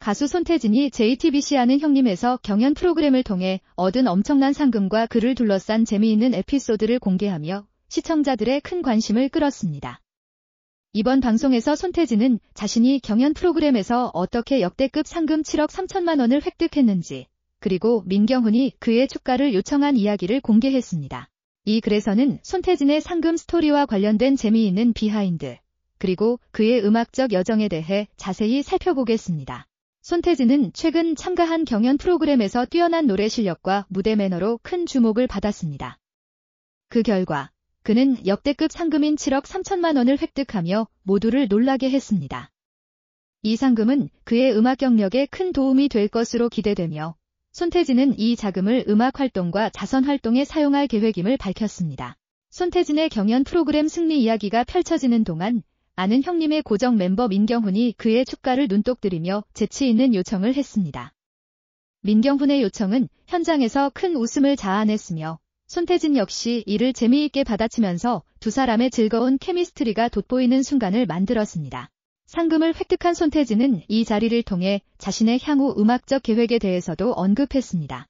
가수 손태진이 JTBC 아는 형님에서 경연 프로그램을 통해 얻은 엄청난 상금과 그를 둘러싼 재미있는 에피소드를 공개하며 시청자들의 큰 관심을 끌었습니다. 이번 방송에서 손태진은 자신이 경연 프로그램에서 어떻게 역대급 상금 7억 3천만 원을 획득했는지, 그리고 민경훈이 그의 축가를 요청한 이야기를 공개했습니다. 이 글에서는 손태진의 상금 스토리와 관련된 재미있는 비하인드, 그리고 그의 음악적 여정에 대해 자세히 살펴보겠습니다. 손태진은 최근 참가한 경연 프로그램에서 뛰어난 노래 실력과 무대 매너로 큰 주목을 받았습니다. 그 결과 그는 역대급 상금인 7억 3천만 원을 획득하며 모두를 놀라게 했습니다. 이 상금은 그의 음악 경력에 큰 도움이 될 것으로 기대되며 손태진은 이 자금을 음악 활동과 자선 활동에 사용할 계획임을 밝혔습니다. 손태진의 경연 프로그램 승리 이야기가 펼쳐지는 동안 아는 형님의 고정 멤버 민경훈이 그의 축가를 눈독 들이며 재치 있는 요청을 했습니다. 민경훈의 요청은 현장에서 큰 웃음을 자아냈으며 손태진 역시 이를 재미있게 받아치면서 두 사람의 즐거운 케미스트리가 돋보이는 순간을 만들었습니다. 상금을 획득한 손태진은 이 자리를 통해 자신의 향후 음악적 계획에 대해서도 언급했습니다.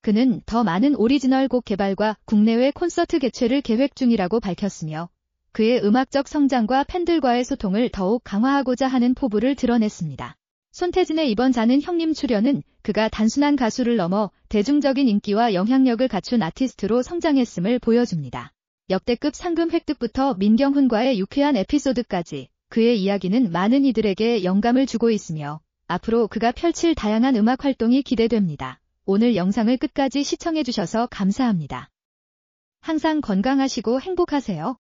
그는 더 많은 오리지널 곡 개발과 국내외 콘서트 개최를 계획 중이라고 밝혔으며 그의 음악적 성장과 팬들과의 소통을 더욱 강화하고자 하는 포부를 드러냈습니다. 손태진의 이번 자는 형님 출연은 그가 단순한 가수를 넘어 대중적인 인기와 영향력을 갖춘 아티스트로 성장했음을 보여줍니다. 역대급 상금 획득부터 민경훈과의 유쾌한 에피소드까지 그의 이야기는 많은 이들에게 영감을 주고 있으며 앞으로 그가 펼칠 다양한 음악 활동이 기대됩니다. 오늘 영상을 끝까지 시청해주셔서 감사합니다. 항상 건강하시고 행복하세요.